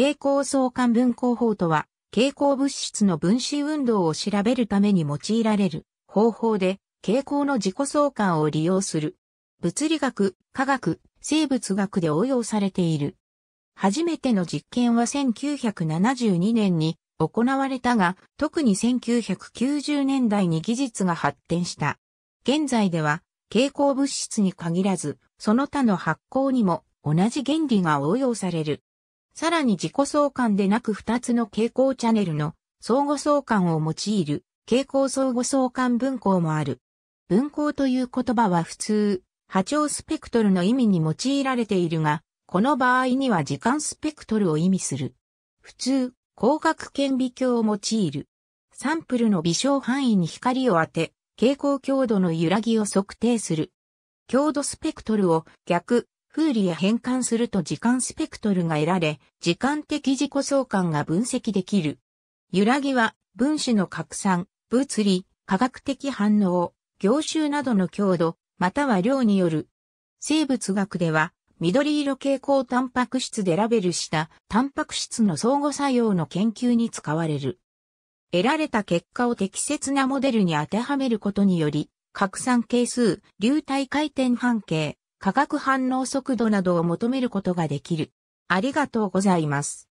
蛍光相関分光法とは、蛍光物質の分子運動を調べるために用いられる方法で、蛍光の自己相関を利用する。物理学、科学、生物学で応用されている。初めての実験は1972年に行われたが、特に1990年代に技術が発展した。現在では、蛍光物質に限らず、その他の発光にも同じ原理が応用される。さらに自己相関でなく2つの傾向チャンネルの相互相関を用いる傾向相互相関分光もある。分光という言葉は普通、波長スペクトルの意味に用いられているが、この場合には時間スペクトルを意味する。普通、光学顕微鏡を用いる。サンプルの微小範囲に光を当て、蛍光強度の揺らぎを測定する。強度スペクトルを逆、フーリエ変換すると時間スペクトルが得られ、時間的自己相関が分析できる。揺らぎは、分子の拡散、物理、化学的反応、凝集などの強度、または量による。生物学では、緑色蛍光タンパク質でラベルしたタンパク質の相互作用の研究に使われる。得られた結果を適切なモデルに当てはめることにより、拡散係数、流体回転半径、化学反応速度などを求めることができる。ありがとうございます。